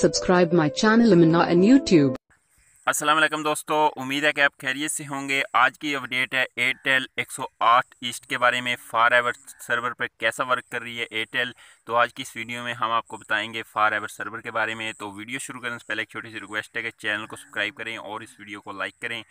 subscribe my channel YouTube Aslam दोस्तों उम्मीद है कि आप खैरियत से होंगे आज की अपडेट है एयरटेल 108 ईस्ट के बारे में फार एवर सर्वर पर कैसा वर्क कर रही है एयरटेल तो आज की इस वीडियो में हम आपको बताएंगे फार एवर सर्वर के बारे में तो वीडियो शुरू करने से पहले एक छोटी सी रिक्वेस्ट है कि चैनल को सब्सक्राइब करें और इस वीडियो को लाइक करें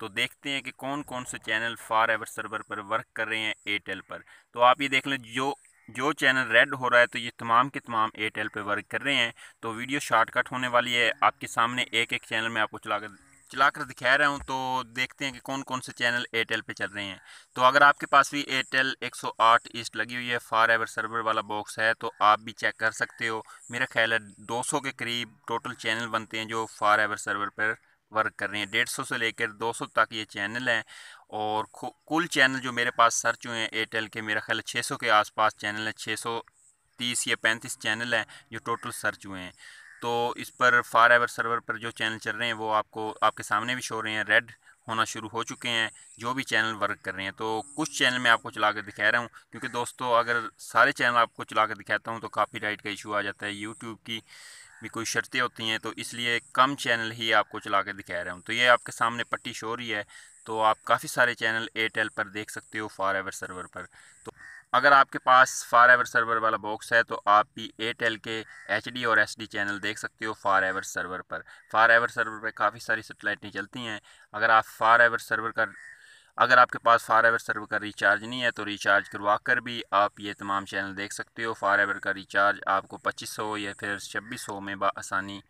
तो देखते हैं कि कौन कौन से चैनल फार एवर सर्वर पर वर्क कर रहे हैं एयरटेल पर तो आप ये देख लें जो जो चैनल रेड हो रहा है तो ये तमाम के तमाम एयरटेल पे वर्क कर रहे हैं तो वीडियो शॉर्टकट होने वाली है आपके सामने एक एक चैनल में आपको चला कर चला कर दिखा रहा हूँ तो देखते हैं कि कौन कौन से चैनल एयरटेल पे चल रहे हैं तो अगर आपके पास भी एयरटेल 108 ईस्ट लगी हुई है फार एवर सर्वर वाला बॉक्स है तो आप भी चेक कर सकते हो मेरा ख्याल है 200 के करीब टोटल चैनल बनते हैं जो फार एवर सर्वर पर वर्क कर रही हैं डेढ़ सौ से लेकर दो सौ तक ये चैनल हैं और कुल चैनल जो मेरे पास सर्च हुए हैं एयरटेल के मेरा ख्याल छः सौ के आसपास चैनल हैं छः सौ तीस या पैंतीस चैनल हैं जो टोटल सर्च हुए हैं तो इस पर फार एवर सर्वर पर जो चैनल चल रहे हैं वो आपको आपके सामने भी शो रहे हैं रेड होना शुरू हो चुके हैं जो भी चैनल वर्क कर रहे हैं तो कुछ चैनल मैं आपको चला कर दिखा रहा हूँ क्योंकि दोस्तों अगर सारे चैनल आपको चला कर दिखाता हूँ तो कापी राइट का इशू आ जाता है यूट्यूब की भी कोई शर्तें होती हैं तो इसलिए कम चैनल ही आपको चला के दिखा रहा हूँ तो ये आपके सामने पट्टी शो रही है तो आप काफ़ी सारे चैनल एयरटेल पर देख सकते हो फार एवर सर्वर पर तो अगर आपके पास फार एवर सर्वर वाला बॉक्स है तो आप भी एयरटेल के एच और एस चैनल देख सकते हो फार एवर सर्वर पर फार एवर सर्वर पर काफ़ी सारी सेटेलाइटें चलती हैं अगर आप फार एवर सर्वर का अगर आपके पास फार एवर सर्वर का रिचार्ज नहीं है तो रिचार्ज करवा कर भी आप ये तमाम चैनल देख सकते हो फार एवर का रिचार्ज आपको 2500 या फिर 2600 में बसानी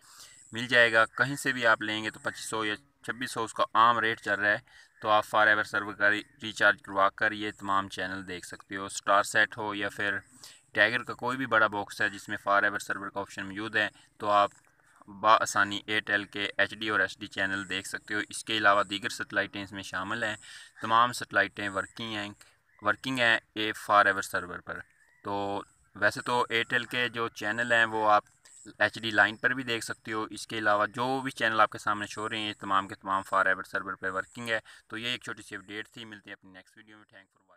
मिल जाएगा कहीं से भी आप लेंगे तो 2500 या 2600 उसका आम रेट चल रहा है तो आप फार एवर सर्वर का रिचार्ज करवा कर ये तमाम चैनल देख सकते हो स्टार सेट हो या फिर टाइगर का कोई भी बड़ा बॉक्स है जिसमें फार एवर सर्वर का ऑप्शन मौजूद है तो आप बसानी एयरटेल के एच डी और एच डी चैनल देख सकते हो इसके अलावा दीगर सेटेलाइटें इसमें शामिल हैं तमाम सेटेलाइटें वर्किंग हैं वर्किंग हैं ए फार एवर सर्वर पर तो वैसे तो एयरटेल के जो चैनल हैं वो आप एच डी लाइन पर भी देख सकते हो इसके अलावा जो भी चैनल आपके सामने शो रहे हैं तमाम के तमाम फार एवर सर्वर पर वर्किंग है तो ये एक छोटी सी अपडेट थी मिलती है अपनी नेक्स्ट वीडियो में थैंक फॉर